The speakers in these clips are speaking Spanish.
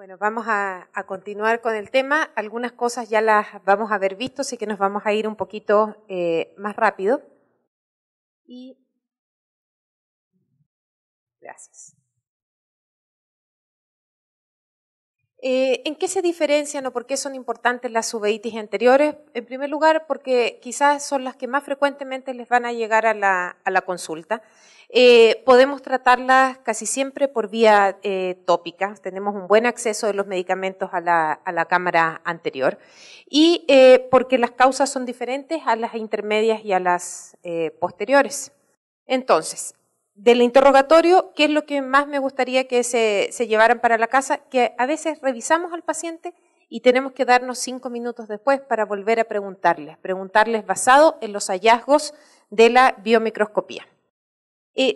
Bueno, vamos a, continuar con el tema. Algunas cosas ya las vamos a haber visto, así que nos vamos a ir un poquito eh, más rápido. Y gracias. Eh, ¿En qué se diferencian o por qué son importantes las uveitis anteriores? En primer lugar, porque quizás son las que más frecuentemente les van a llegar a la consulta. Eh, podemos tratarlas casi siempre por vía eh, tópica. Tenemos un buen acceso de los medicamentos a la, cámara anterior. Y eh, porque las causas son diferentes a las intermedias y a las posteriores. Entonces, del interrogatorio, ¿qué es lo que más me gustaría que se llevaran para la casa? Que a veces revisamos al paciente y tenemos que darnos cinco minutos después para volver a preguntarles, preguntarles basado en los hallazgos de la biomicroscopía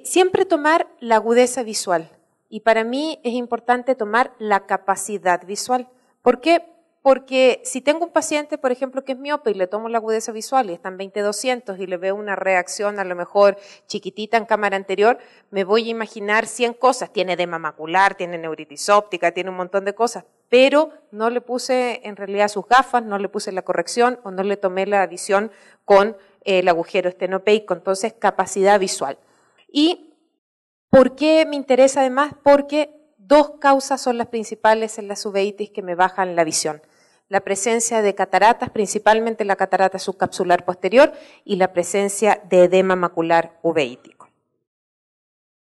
siempre tomar la agudeza visual. Y para mí es importante tomar la capacidad visual. ¿Por qué? Porque si tengo un paciente, por ejemplo, que es miope y le tomo la agudeza visual y está en 20-200 y le veo una reacción a lo mejor chiquitita en cámara anterior, me voy a imaginar 100 cosas. Tiene edema macular, tiene neuritis óptica, tiene un montón de cosas, pero no le puse en realidad sus gafas, no le puse la corrección o no le tomé la adición con el agujero estenopeico. Entonces, capacidad visual. ¿Y por qué me interesa además? Porque dos causas son las principales en las uveitis que me bajan la visión. La presencia de cataratas, principalmente la catarata subcapsular posterior, y la presencia de edema macular uveítico.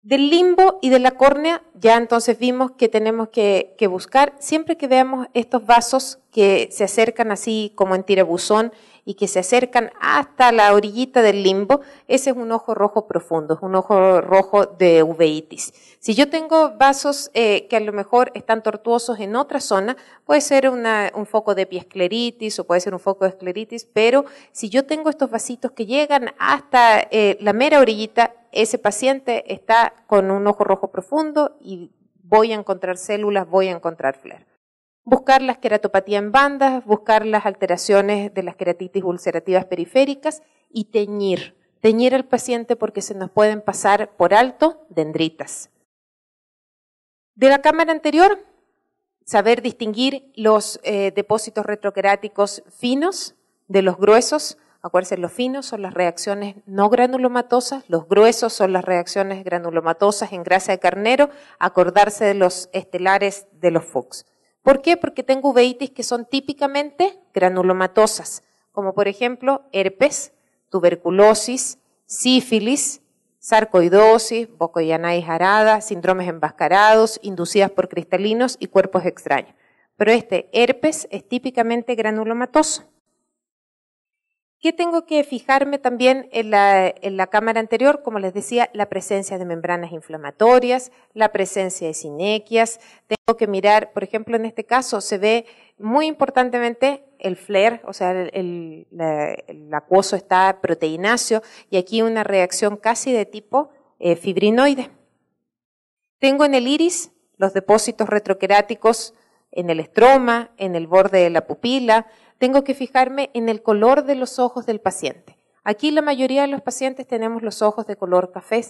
Del limbo y de la córnea ya entonces vimos que tenemos que, buscar siempre que veamos estos vasos que se acercan así como en tirabuzón y que se acercan hasta la orillita del limbo, ese es un ojo rojo profundo, es un ojo rojo de uveitis. Si yo tengo vasos eh, que a lo mejor están tortuosos en otra zona, puede ser un foco de piescleritis o puede ser un foco de escleritis, pero si yo tengo estos vasitos que llegan hasta eh, la mera orillita, ese paciente está con un ojo rojo profundo y voy a encontrar células, voy a encontrar flair, Buscar la queratopatía en bandas, buscar las alteraciones de las queratitis ulcerativas periféricas y teñir. Teñir al paciente porque se nos pueden pasar por alto dendritas. De la cámara anterior, saber distinguir los eh, depósitos retroqueráticos finos de los gruesos, Acuérdense, los finos son las reacciones no granulomatosas, los gruesos son las reacciones granulomatosas en grasa de carnero, acordarse de los estelares de los Fox. ¿Por qué? Porque tengo uveitis que son típicamente granulomatosas, como por ejemplo herpes, tuberculosis, sífilis, sarcoidosis, bocoyanais arada, síndromes envascarados, inducidas por cristalinos y cuerpos extraños. Pero este herpes es típicamente granulomatoso tengo que fijarme también en la, cámara anterior? Como les decía, la presencia de membranas inflamatorias, la presencia de sinequias. Tengo que mirar, por ejemplo, en este caso se ve muy importantemente el flare, o sea, el, acuoso está proteináceo y aquí una reacción casi de tipo eh, fibrinoide. Tengo en el iris los depósitos retroqueráticos en el estroma, en el borde de la pupila, tengo que fijarme en el color de los ojos del paciente. Aquí la mayoría de los pacientes tenemos los ojos de color café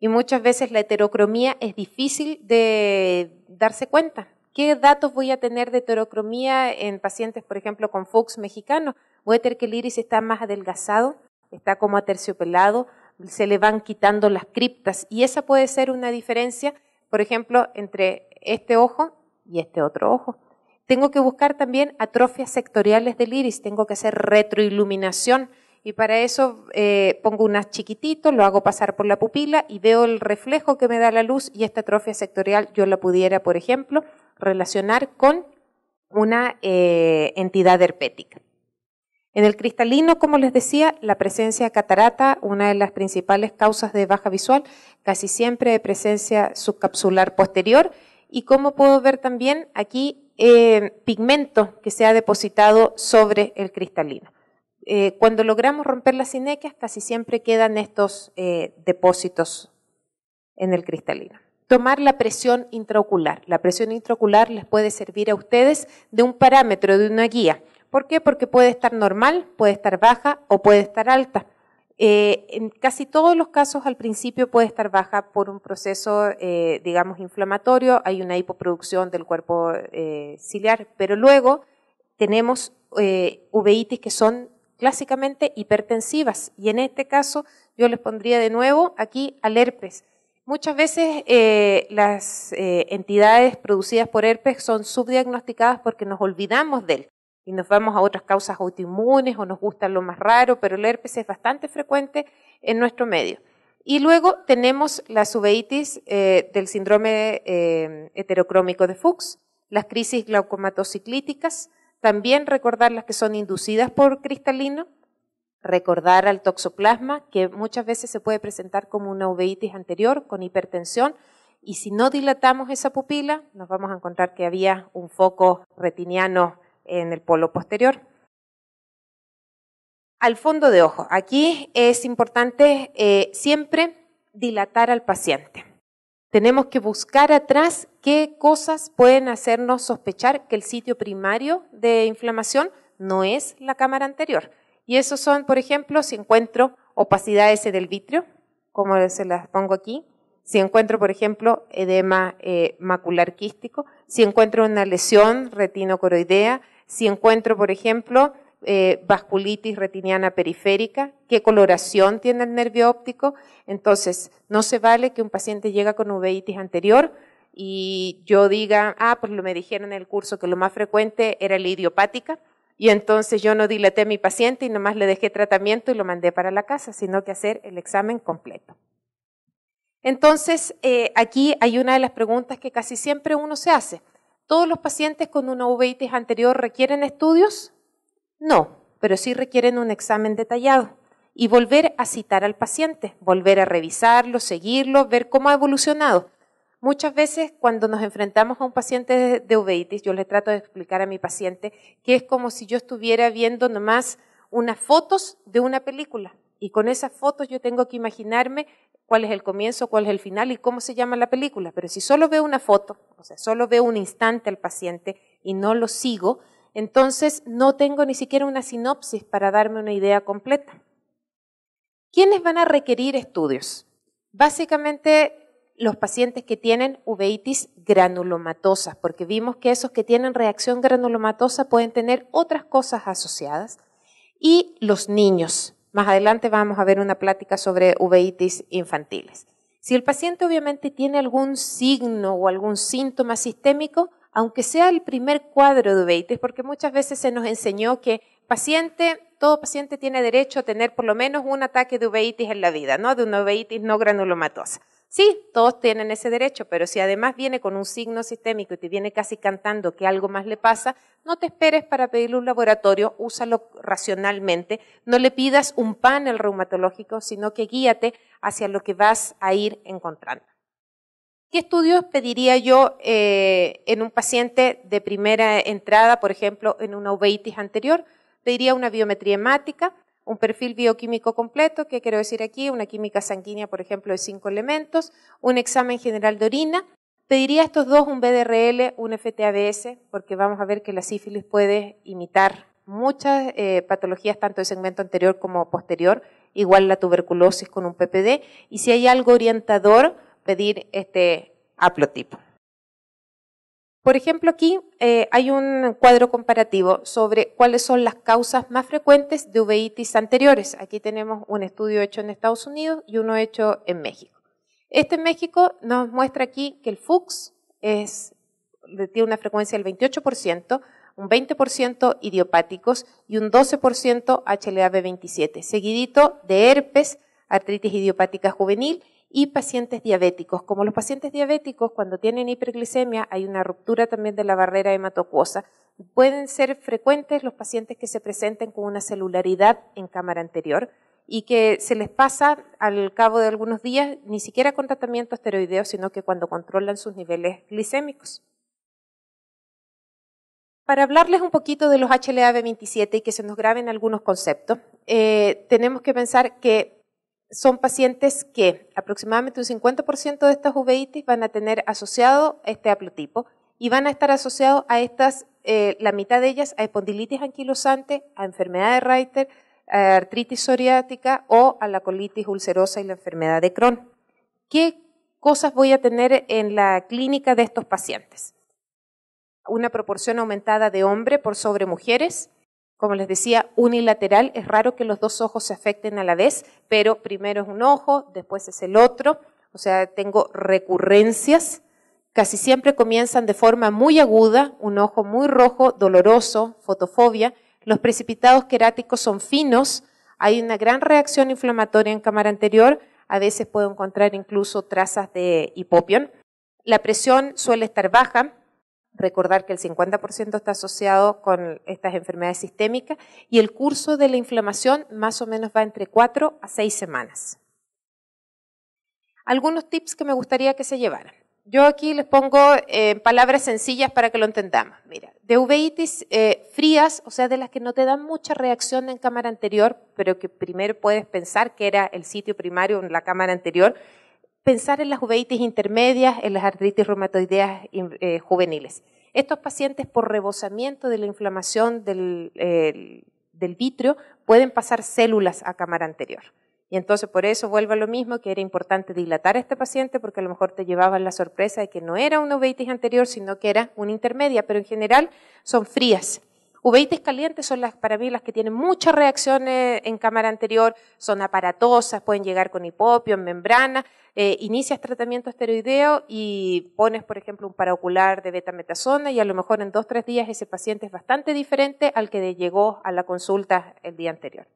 y muchas veces la heterocromía es difícil de darse cuenta. ¿Qué datos voy a tener de heterocromía en pacientes, por ejemplo, con Fuchs mexicano? Voy a tener que el iris está más adelgazado, está como aterciopelado, se le van quitando las criptas y esa puede ser una diferencia, por ejemplo, entre este ojo y este otro ojo. Tengo que buscar también atrofias sectoriales del iris, tengo que hacer retroiluminación y para eso eh, pongo unas chiquititos, lo hago pasar por la pupila y veo el reflejo que me da la luz y esta atrofia sectorial yo la pudiera, por ejemplo, relacionar con una eh, entidad herpética. En el cristalino, como les decía, la presencia de catarata, una de las principales causas de baja visual, casi siempre de presencia subcapsular posterior y cómo puedo ver también aquí eh, pigmento que se ha depositado sobre el cristalino. Eh, cuando logramos romper las sinequias, casi siempre quedan estos eh, depósitos en el cristalino. Tomar la presión intraocular. La presión intraocular les puede servir a ustedes de un parámetro, de una guía. ¿Por qué? Porque puede estar normal, puede estar baja o puede estar alta. Eh, en casi todos los casos al principio puede estar baja por un proceso, eh, digamos, inflamatorio, hay una hipoproducción del cuerpo eh, ciliar, pero luego tenemos uveitis que son clásicamente hipertensivas y en este caso yo les pondría de nuevo aquí al herpes. Muchas veces las entidades producidas por herpes son subdiagnosticadas porque nos olvidamos de él y nos vamos a otras causas autoinmunes o nos gusta lo más raro, pero el herpes es bastante frecuente en nuestro medio. Y luego tenemos la uveitis eh, del síndrome eh, heterocrómico de Fuchs, las crisis glaucomatociclíticas, también recordar las que son inducidas por cristalino, recordar al toxoplasma, que muchas veces se puede presentar como una uveitis anterior con hipertensión, y si no dilatamos esa pupila, nos vamos a encontrar que había un foco retiniano en el polo posterior. Al fondo de ojo, aquí es importante eh, siempre dilatar al paciente. Tenemos que buscar atrás qué cosas pueden hacernos sospechar que el sitio primario de inflamación no es la cámara anterior. Y esos son, por ejemplo, si encuentro opacidades en el vitrio, como se las pongo aquí, si encuentro, por ejemplo, edema eh, macular quístico, si encuentro una lesión retinocoroidea, si encuentro, por ejemplo, eh, vasculitis retiniana periférica, qué coloración tiene el nervio óptico. Entonces, no se vale que un paciente llega con uveitis anterior y yo diga, ah, pues lo me dijeron en el curso que lo más frecuente era la idiopática, y entonces yo no dilaté a mi paciente y nomás le dejé tratamiento y lo mandé para la casa, sino que hacer el examen completo. Entonces, eh, aquí hay una de las preguntas que casi siempre uno se hace. ¿Todos los pacientes con una uveitis anterior requieren estudios? No, pero sí requieren un examen detallado y volver a citar al paciente, volver a revisarlo, seguirlo, ver cómo ha evolucionado. Muchas veces cuando nos enfrentamos a un paciente de uveitis, yo le trato de explicar a mi paciente que es como si yo estuviera viendo nomás unas fotos de una película y con esas fotos yo tengo que imaginarme cuál es el comienzo, cuál es el final y cómo se llama la película. Pero si solo veo una foto, o sea, solo veo un instante al paciente y no lo sigo, entonces no tengo ni siquiera una sinopsis para darme una idea completa. ¿Quiénes van a requerir estudios? Básicamente los pacientes que tienen uveitis granulomatosa, porque vimos que esos que tienen reacción granulomatosa pueden tener otras cosas asociadas. Y los niños, más adelante vamos a ver una plática sobre uveitis infantiles. Si el paciente obviamente tiene algún signo o algún síntoma sistémico, aunque sea el primer cuadro de uveitis, porque muchas veces se nos enseñó que paciente, todo paciente tiene derecho a tener por lo menos un ataque de uveitis en la vida, ¿no? De una uveitis no granulomatosa. Sí, todos tienen ese derecho, pero si además viene con un signo sistémico y te viene casi cantando que algo más le pasa, no te esperes para pedirle un laboratorio, úsalo racionalmente, no le pidas un panel reumatológico, sino que guíate hacia lo que vas a ir encontrando. ¿Qué estudios pediría yo eh, en un paciente de primera entrada, por ejemplo, en una uveitis anterior? Pediría una biometría hemática, un perfil bioquímico completo, que quiero decir aquí, una química sanguínea, por ejemplo, de cinco elementos, un examen general de orina. Pediría a estos dos un BDRL, un FTABS, porque vamos a ver que la sífilis puede imitar muchas eh, patologías, tanto de segmento anterior como posterior, igual la tuberculosis con un PPD, y si hay algo orientador, pedir este aplotipo. Por ejemplo, aquí eh, hay un cuadro comparativo sobre cuáles son las causas más frecuentes de uveitis anteriores. Aquí tenemos un estudio hecho en Estados Unidos y uno hecho en México. Este en México nos muestra aquí que el FUX tiene una frecuencia del 28%, un 20% idiopáticos y un 12% HLA-B27, seguidito de herpes, artritis idiopática juvenil y pacientes diabéticos. Como los pacientes diabéticos, cuando tienen hiperglicemia, hay una ruptura también de la barrera hematocuosa. Pueden ser frecuentes los pacientes que se presenten con una celularidad en cámara anterior y que se les pasa al cabo de algunos días, ni siquiera con tratamiento esteroideo, sino que cuando controlan sus niveles glicémicos. Para hablarles un poquito de los HLA-B27 y que se nos graben algunos conceptos, eh, tenemos que pensar que son pacientes que aproximadamente un 50% de estas uveitis van a tener asociado este haplotipo y van a estar asociados a estas, eh, la mitad de ellas, a espondilitis anquilosante, a enfermedad de Reiter, a artritis psoriática o a la colitis ulcerosa y la enfermedad de Crohn. ¿Qué cosas voy a tener en la clínica de estos pacientes? Una proporción aumentada de hombre por sobre mujeres, como les decía, unilateral, es raro que los dos ojos se afecten a la vez, pero primero es un ojo, después es el otro, o sea, tengo recurrencias. Casi siempre comienzan de forma muy aguda, un ojo muy rojo, doloroso, fotofobia. Los precipitados queráticos son finos, hay una gran reacción inflamatoria en cámara anterior, a veces puedo encontrar incluso trazas de hipopión. La presión suele estar baja, Recordar que el 50% está asociado con estas enfermedades sistémicas y el curso de la inflamación más o menos va entre 4 a 6 semanas. Algunos tips que me gustaría que se llevaran. Yo aquí les pongo eh, palabras sencillas para que lo entendamos. Mira, de uveitis eh, frías, o sea, de las que no te dan mucha reacción en cámara anterior, pero que primero puedes pensar que era el sitio primario en la cámara anterior, pensar en las uveitis intermedias, en las artritis reumatoideas eh, juveniles. Estos pacientes por rebosamiento de la inflamación del, vitrio pueden pasar células a cámara anterior. Y entonces por eso vuelvo a lo mismo, que era importante dilatar a este paciente porque a lo mejor te llevaban la sorpresa de que no era una uveitis anterior, sino que era una intermedia, pero en general son frías Uveitis calientes son las, para mí las que tienen muchas reacciones en cámara anterior, son aparatosas, pueden llegar con hipopio, en membrana, eh, inicias tratamiento esteroideo y pones, por ejemplo, un paraocular de betametasona y a lo mejor en dos o tres días ese paciente es bastante diferente al que llegó a la consulta el día anterior.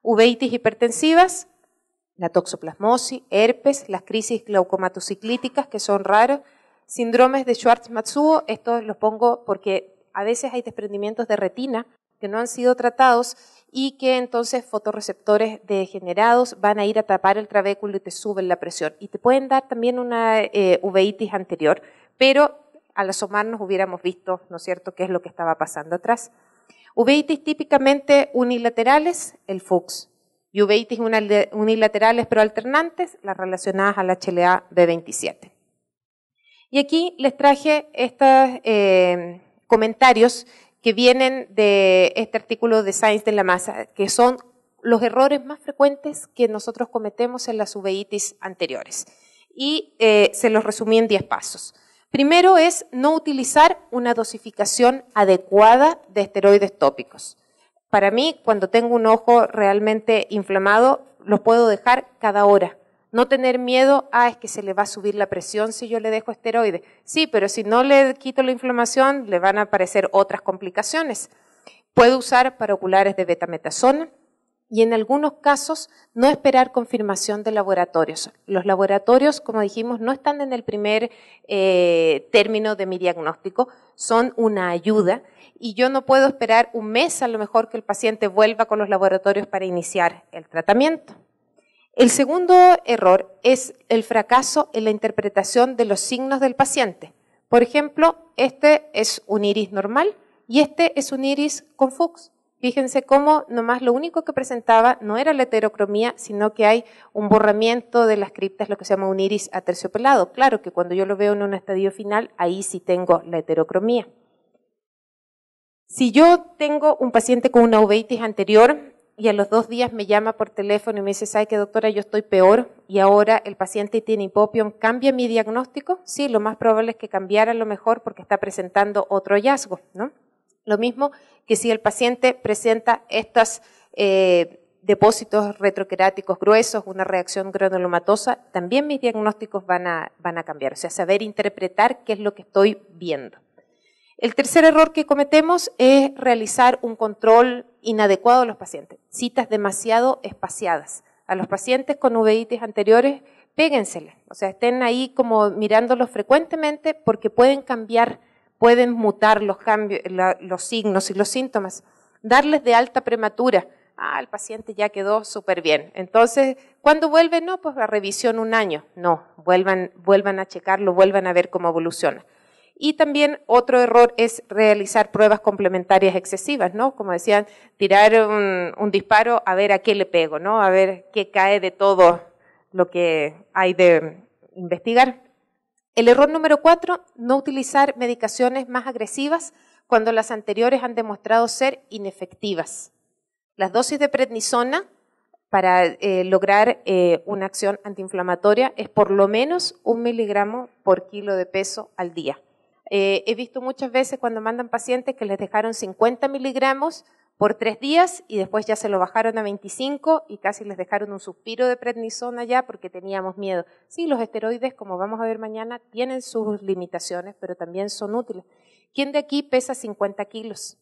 Uveitis hipertensivas, la toxoplasmosis, herpes, las crisis glaucomatociclíticas que son raros, síndromes de Schwartz-Matsuo, estos los pongo porque a veces hay desprendimientos de retina que no han sido tratados y que entonces fotorreceptores degenerados van a ir a tapar el trabéculo y te suben la presión. Y te pueden dar también una eh, UVitis anterior, pero al asomarnos hubiéramos visto, ¿no es cierto?, qué es lo que estaba pasando atrás. Uveitis típicamente unilaterales, el FUX. Y uveitis unilaterales pero alternantes, las relacionadas a la HLA B27. Y aquí les traje estas... Eh, comentarios que vienen de este artículo de Science de la Masa, que son los errores más frecuentes que nosotros cometemos en las uveitis anteriores. Y eh, se los resumí en 10 pasos. Primero es no utilizar una dosificación adecuada de esteroides tópicos. Para mí, cuando tengo un ojo realmente inflamado, los puedo dejar cada hora, no tener miedo, ah, es que se le va a subir la presión si yo le dejo esteroides. Sí, pero si no le quito la inflamación, le van a aparecer otras complicaciones. Puedo usar para oculares de betametasona y en algunos casos no esperar confirmación de laboratorios. Los laboratorios, como dijimos, no están en el primer eh, término de mi diagnóstico, son una ayuda y yo no puedo esperar un mes a lo mejor que el paciente vuelva con los laboratorios para iniciar el tratamiento. El segundo error es el fracaso en la interpretación de los signos del paciente. Por ejemplo, este es un iris normal y este es un iris con Fuchs. Fíjense cómo nomás lo único que presentaba no era la heterocromía, sino que hay un borramiento de las criptas, lo que se llama un iris aterciopelado. Claro que cuando yo lo veo en un estadio final, ahí sí tengo la heterocromía. Si yo tengo un paciente con una uveitis anterior y a los dos días me llama por teléfono y me dice, ay, qué doctora? Yo estoy peor y ahora el paciente tiene hipopión. ¿Cambia mi diagnóstico? Sí, lo más probable es que cambiara lo mejor porque está presentando otro hallazgo, ¿no? Lo mismo que si el paciente presenta estos eh, depósitos retroqueráticos gruesos, una reacción granulomatosa, también mis diagnósticos van a, van a cambiar. O sea, saber interpretar qué es lo que estoy viendo. El tercer error que cometemos es realizar un control inadecuado a los pacientes, citas demasiado espaciadas. A los pacientes con uveítis anteriores, péguensele. o sea, estén ahí como mirándolos frecuentemente porque pueden cambiar, pueden mutar los, cambios, los signos y los síntomas. Darles de alta prematura, ah, el paciente ya quedó súper bien. Entonces, cuando vuelve? No, pues la revisión un año. No, vuelvan, vuelvan a checarlo, vuelvan a ver cómo evoluciona. Y también otro error es realizar pruebas complementarias excesivas, ¿no? Como decían, tirar un, disparo a ver a qué le pego, ¿no? A ver qué cae de todo lo que hay de investigar. El error número cuatro, no utilizar medicaciones más agresivas cuando las anteriores han demostrado ser inefectivas. Las dosis de prednisona para eh, lograr eh, una acción antiinflamatoria es por lo menos un miligramo por kilo de peso al día. Eh, he visto muchas veces cuando mandan pacientes que les dejaron 50 miligramos por tres días y después ya se lo bajaron a 25 y casi les dejaron un suspiro de prednisona ya porque teníamos miedo. Sí, los esteroides, como vamos a ver mañana, tienen sus limitaciones, pero también son útiles. ¿Quién de aquí pesa 50 kilos?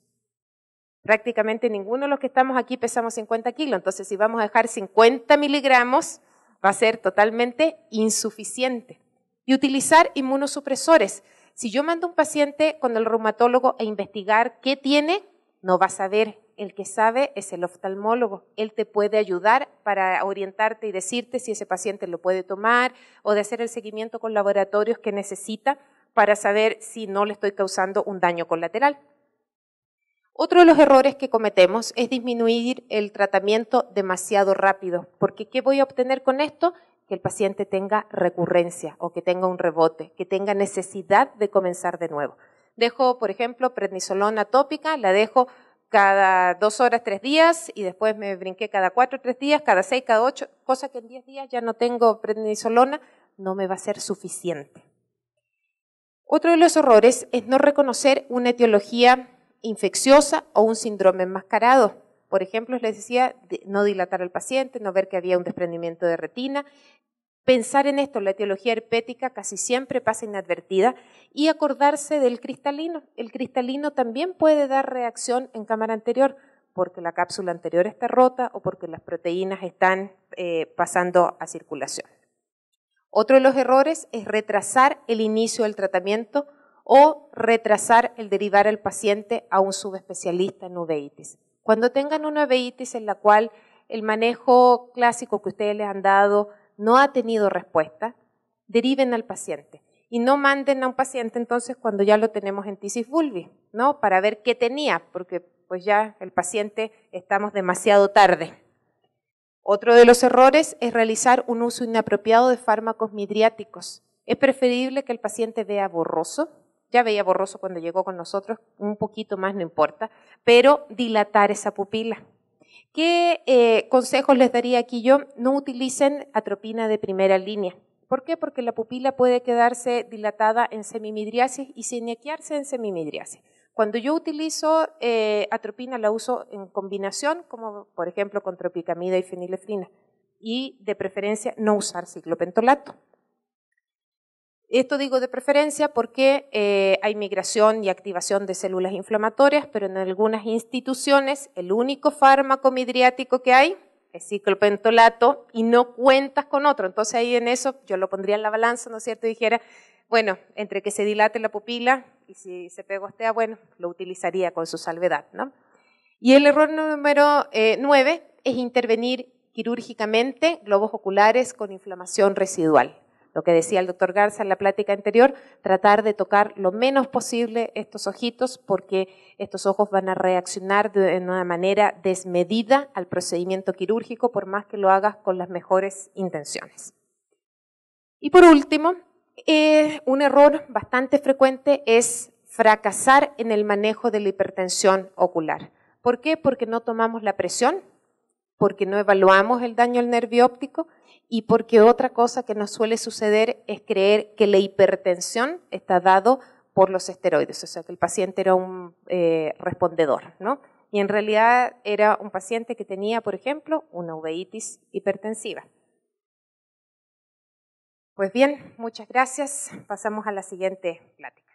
Prácticamente ninguno de los que estamos aquí pesamos 50 kilos, entonces si vamos a dejar 50 miligramos va a ser totalmente insuficiente. Y utilizar inmunosupresores. Si yo mando un paciente con el reumatólogo a investigar qué tiene, no va a saber. El que sabe es el oftalmólogo. Él te puede ayudar para orientarte y decirte si ese paciente lo puede tomar o de hacer el seguimiento con laboratorios que necesita para saber si no le estoy causando un daño colateral. Otro de los errores que cometemos es disminuir el tratamiento demasiado rápido, porque ¿qué voy a obtener con esto? que el paciente tenga recurrencia o que tenga un rebote, que tenga necesidad de comenzar de nuevo. Dejo, por ejemplo, prednisolona tópica, la dejo cada dos horas, tres días, y después me brinqué cada cuatro, tres días, cada seis, cada ocho, cosa que en diez días ya no tengo prednisolona, no me va a ser suficiente. Otro de los errores es no reconocer una etiología infecciosa o un síndrome enmascarado. Por ejemplo, les decía, no dilatar al paciente, no ver que había un desprendimiento de retina. Pensar en esto, la etiología herpética casi siempre pasa inadvertida y acordarse del cristalino. El cristalino también puede dar reacción en cámara anterior porque la cápsula anterior está rota o porque las proteínas están eh, pasando a circulación. Otro de los errores es retrasar el inicio del tratamiento o retrasar el derivar al paciente a un subespecialista en uveitis. Cuando tengan una veitis en la cual el manejo clásico que ustedes le han dado no ha tenido respuesta, deriven al paciente y no manden a un paciente entonces cuando ya lo tenemos en tisis vulvi, ¿no? Para ver qué tenía, porque pues ya el paciente estamos demasiado tarde. Otro de los errores es realizar un uso inapropiado de fármacos midriáticos. Es preferible que el paciente vea borroso ya veía borroso cuando llegó con nosotros, un poquito más no importa, pero dilatar esa pupila. ¿Qué eh, consejos les daría aquí yo? No utilicen atropina de primera línea. ¿Por qué? Porque la pupila puede quedarse dilatada en semimidriasis y sinequearse en semimidriasis. Cuando yo utilizo eh, atropina, la uso en combinación, como por ejemplo con tropicamida y fenilefrina, y de preferencia no usar ciclopentolato. Esto digo de preferencia porque eh, hay migración y activación de células inflamatorias, pero en algunas instituciones el único fármaco midriático que hay es ciclopentolato y no cuentas con otro. Entonces ahí en eso yo lo pondría en la balanza, ¿no es cierto? Y dijera, bueno, entre que se dilate la pupila y si se pegostea, bueno, lo utilizaría con su salvedad, ¿no? Y el error número eh, nueve es intervenir quirúrgicamente globos oculares con inflamación residual lo que decía el doctor Garza en la plática anterior, tratar de tocar lo menos posible estos ojitos porque estos ojos van a reaccionar de una manera desmedida al procedimiento quirúrgico por más que lo hagas con las mejores intenciones. Y por último, eh, un error bastante frecuente es fracasar en el manejo de la hipertensión ocular. ¿Por qué? Porque no tomamos la presión, porque no evaluamos el daño al nervio óptico, y porque otra cosa que nos suele suceder es creer que la hipertensión está dado por los esteroides, o sea que el paciente era un eh, respondedor, ¿no? Y en realidad era un paciente que tenía, por ejemplo, una uveitis hipertensiva. Pues bien, muchas gracias. Pasamos a la siguiente plática.